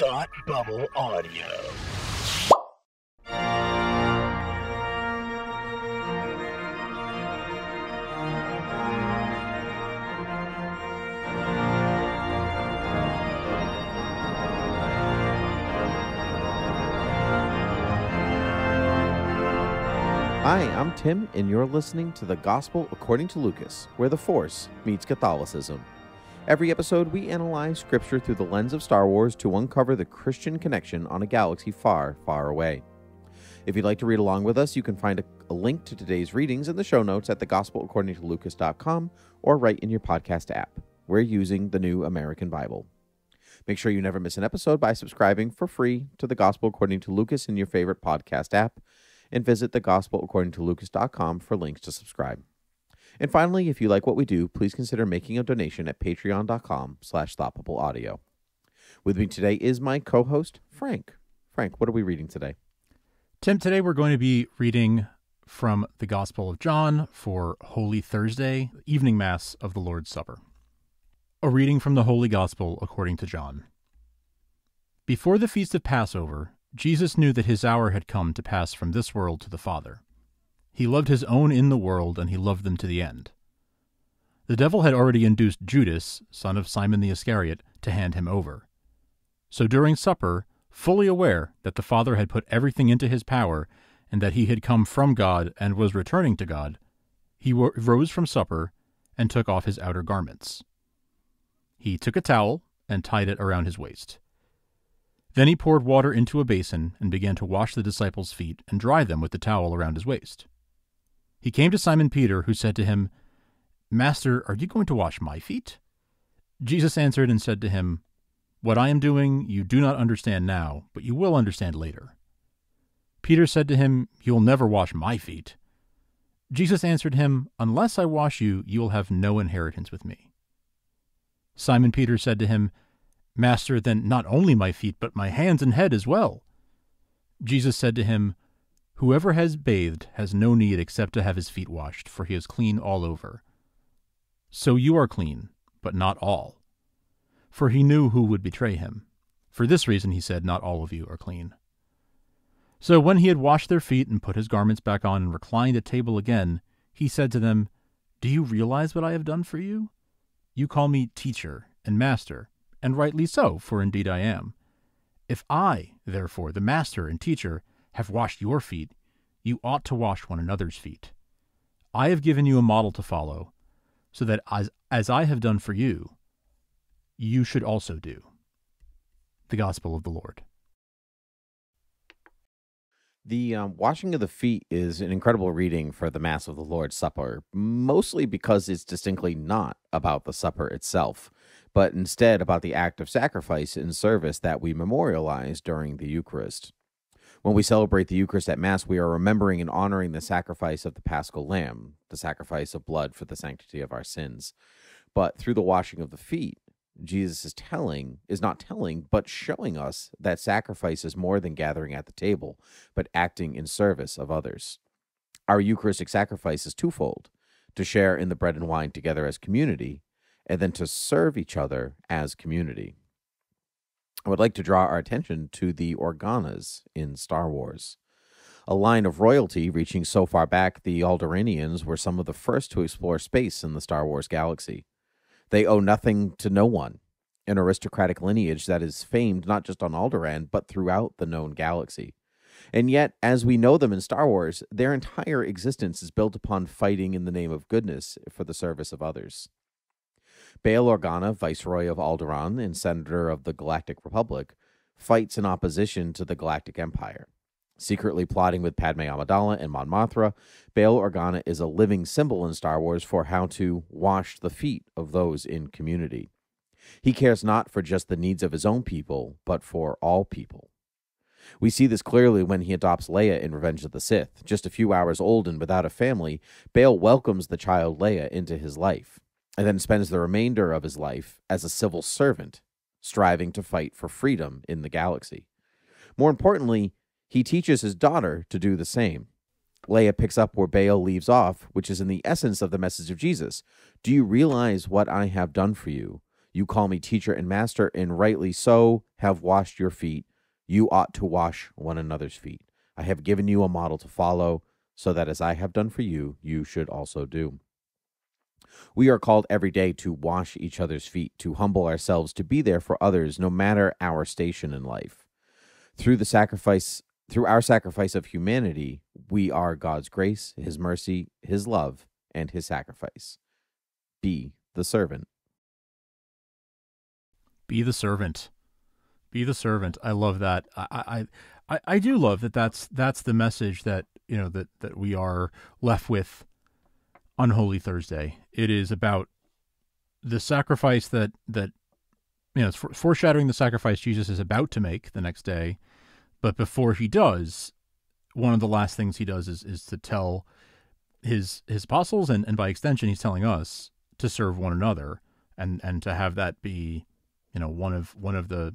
Thought Bubble Audio. Hi, I'm Tim, and you're listening to the Gospel According to Lucas, where the Force meets Catholicism. Every episode, we analyze scripture through the lens of Star Wars to uncover the Christian connection on a galaxy far, far away. If you'd like to read along with us, you can find a, a link to today's readings in the show notes at thegospelaccordingtolucas.com or right in your podcast app. We're using the New American Bible. Make sure you never miss an episode by subscribing for free to The Gospel According to Lucas in your favorite podcast app and visit thegospelaccordingtolucas.com for links to subscribe. And finally, if you like what we do, please consider making a donation at patreon.com slash audio. With me today is my co-host, Frank. Frank, what are we reading today? Tim, today we're going to be reading from the Gospel of John for Holy Thursday, evening mass of the Lord's Supper. A reading from the Holy Gospel according to John. Before the feast of Passover, Jesus knew that his hour had come to pass from this world to the Father. He loved his own in the world, and he loved them to the end. The devil had already induced Judas, son of Simon the Iscariot, to hand him over. So during supper, fully aware that the Father had put everything into his power, and that he had come from God and was returning to God, he rose from supper and took off his outer garments. He took a towel and tied it around his waist. Then he poured water into a basin and began to wash the disciples' feet and dry them with the towel around his waist. He came to Simon Peter, who said to him, Master, are you going to wash my feet? Jesus answered and said to him, What I am doing you do not understand now, but you will understand later. Peter said to him, You will never wash my feet. Jesus answered him, Unless I wash you, you will have no inheritance with me. Simon Peter said to him, Master, then not only my feet, but my hands and head as well. Jesus said to him, Whoever has bathed has no need except to have his feet washed, for he is clean all over. So you are clean, but not all. For he knew who would betray him. For this reason he said, Not all of you are clean. So when he had washed their feet and put his garments back on and reclined at table again, he said to them, Do you realize what I have done for you? You call me teacher and master, and rightly so, for indeed I am. If I, therefore, the master and teacher, have washed your feet, you ought to wash one another's feet. I have given you a model to follow, so that as, as I have done for you, you should also do. The Gospel of the Lord. The um, washing of the feet is an incredible reading for the Mass of the Lord's Supper, mostly because it's distinctly not about the supper itself, but instead about the act of sacrifice and service that we memorialize during the Eucharist. When we celebrate the Eucharist at Mass, we are remembering and honoring the sacrifice of the Paschal Lamb, the sacrifice of blood for the sanctity of our sins. But through the washing of the feet, Jesus is telling, is not telling, but showing us that sacrifice is more than gathering at the table, but acting in service of others. Our Eucharistic sacrifice is twofold to share in the bread and wine together as community, and then to serve each other as community. I would like to draw our attention to the Organas in Star Wars. A line of royalty reaching so far back, the Alderanians were some of the first to explore space in the Star Wars galaxy. They owe nothing to no one, an aristocratic lineage that is famed not just on Alderaan, but throughout the known galaxy. And yet, as we know them in Star Wars, their entire existence is built upon fighting in the name of goodness for the service of others. Bail Organa, Viceroy of Alderaan and Senator of the Galactic Republic, fights in opposition to the Galactic Empire. Secretly plotting with Padme Amidala and Mon Mothra. Bail Organa is a living symbol in Star Wars for how to wash the feet of those in community. He cares not for just the needs of his own people, but for all people. We see this clearly when he adopts Leia in Revenge of the Sith. Just a few hours old and without a family, Bail welcomes the child Leia into his life and then spends the remainder of his life as a civil servant, striving to fight for freedom in the galaxy. More importantly, he teaches his daughter to do the same. Leia picks up where Baal leaves off, which is in the essence of the message of Jesus. Do you realize what I have done for you? You call me teacher and master, and rightly so, have washed your feet. You ought to wash one another's feet. I have given you a model to follow, so that as I have done for you, you should also do. We are called every day to wash each other's feet, to humble ourselves, to be there for others, no matter our station in life. Through the sacrifice, through our sacrifice of humanity, we are God's grace, His mercy, His love, and His sacrifice. Be the servant. Be the servant. Be the servant. I love that. I, I, I, I do love that. That's that's the message that you know that that we are left with Unholy Thursday. It is about the sacrifice that that you know it's foreshadowing the sacrifice Jesus is about to make the next day, but before he does, one of the last things he does is is to tell his his apostles and and by extension he's telling us to serve one another and and to have that be you know one of one of the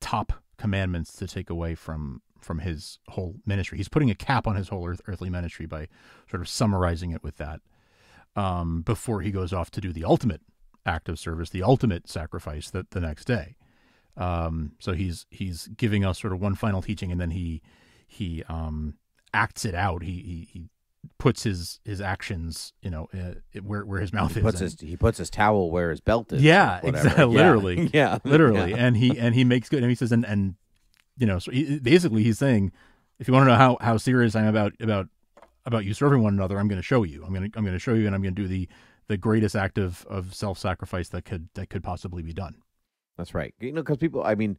top commandments to take away from from his whole ministry. He's putting a cap on his whole earth, earthly ministry by sort of summarizing it with that um, before he goes off to do the ultimate act of service, the ultimate sacrifice that the next day. Um, so he's he's giving us sort of one final teaching, and then he he um, acts it out. He, he, he puts his his actions, you know, uh, where where his mouth he is. Puts his, he puts his towel where his belt is. Yeah, exactly. Literally. Yeah, literally. yeah. And he and he makes good. And he says, and and you know, so he, basically he's saying, if you want to know how, how serious I'm about about about you serving one another, I'm going to show you. I'm going to I'm going to show you, and I'm going to do the the greatest act of of self sacrifice that could that could possibly be done. That's right. You know, because people, I mean,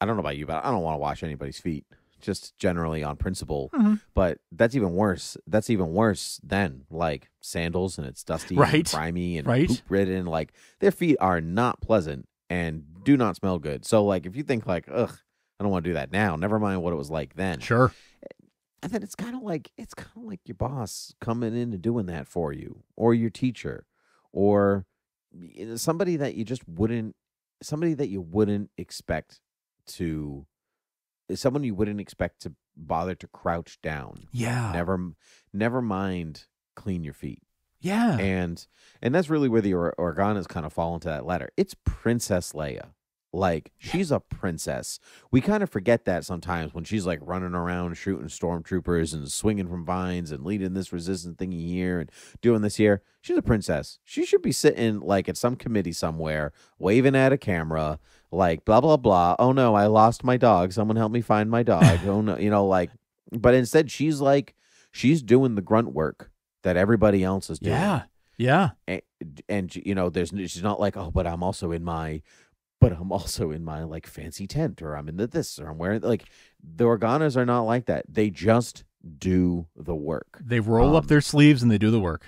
I don't know about you, but I don't want to wash anybody's feet just generally on principle. Mm-hmm. But that's even worse. That's even worse than like sandals and it's dusty, right? And grimy and right? poop ridden. Like their feet are not pleasant and do not smell good. So like if you think like ugh, I don't want to do that now. Never mind what it was like then. Sure. And then it's kind of like it's kind of like your boss coming in and doing that for you, or your teacher, or uh, somebody that you just wouldn't, somebody that you wouldn't expect to, uh, someone you wouldn't expect to bother to crouch down. Yeah. Never, never mind. Clean your feet. Yeah. And and that's really where the Organa's kind of fall into that ladder. It's Princess Leia. Like she's a princess. We kind of forget that sometimes when she's like running around shooting stormtroopers and swinging from vines and leading this resistance thing here and doing this here. She's a princess. She should be sitting like at some committee somewhere, waving at a camera, like blah blah blah. Oh no, I lost my dog. Someone help me find my dog. oh no, you know like. But instead, she's like she's doing the grunt work that everybody else is doing. Yeah. Yeah. And, and, you know, there's she's not like, oh, but I'm also in my but I'm also in my like fancy tent or I'm in the this or I'm wearing like the organas are not like that. They just do the work. They roll um, up their um, sleeves and they do the work.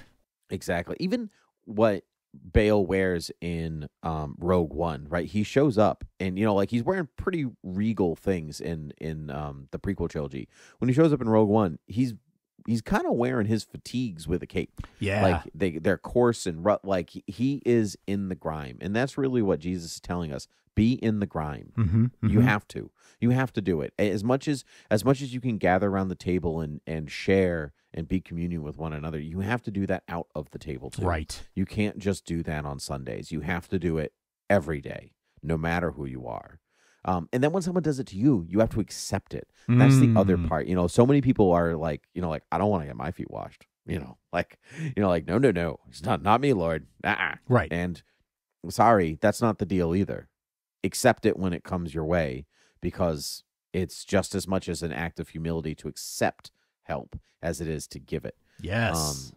Exactly. Even what Bale wears in um, Rogue One, right? He shows up and you know, like he's wearing pretty regal things in in um, the prequel trilogy. When he shows up in Rogue One, he's he's kind of wearing his fatigues with a cape. Yeah, like they they're coarse and rough. Like he is in the grime, and that's really what Jesus is telling us: be in the grime. Mm-hmm, mm-hmm. You have to. You have to do it as much as as much as you can gather around the table and and share and be communion with one another. You have to do that out of the table too. Right. You can't just do that on Sundays. You have to do it every day, no matter who you are. Um, and then when someone does it to you, you have to accept it. That's mm. the other hmm. part. You know, so many people are like, you know, like I don't want to get my feet washed. You know, like, you know, like no, no, no, it's not not me, Lord. Right. And sorry, that's not the deal either. Accept it when it comes your way because it's just as much as an act of humility to accept help as it is to give it. Um, yes. Um,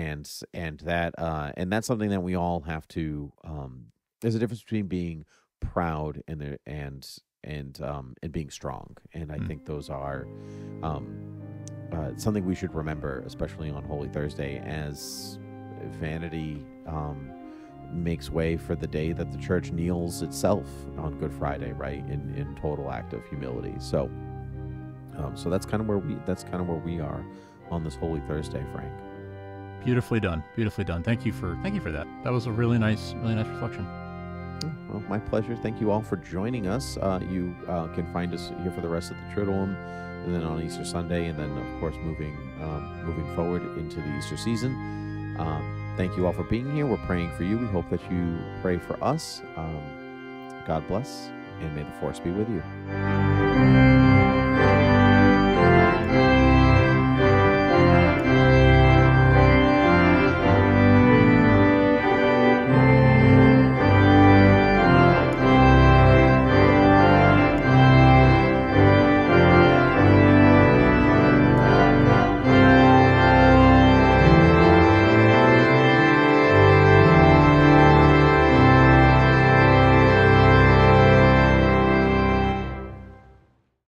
and and that uh, and that's something that we all have to. Um, there's a difference between being proud and and and um, and being strong. And I mm. think those mm. are um, uh, something we should remember, especially on Holy Thursday, as vanity um, makes way for the day that the church kneels itself on Good Friday, right? In in total act of humility. So, um, so that's kind of where we that's kind of where we are on this Holy Thursday, Frank. Beautifully done. Beautifully done. Thank you for thank you for that. That was a really nice, really nice reflection. Well, my pleasure. Thank you all for joining us. Uh, you uh, can find us here for the rest of the Triduum, and then on Easter Sunday, and then of course moving um, moving forward into the Easter season. Um, thank you all for being here. We're praying for you. We hope that you pray for us. Um, God bless, and may the force be with you.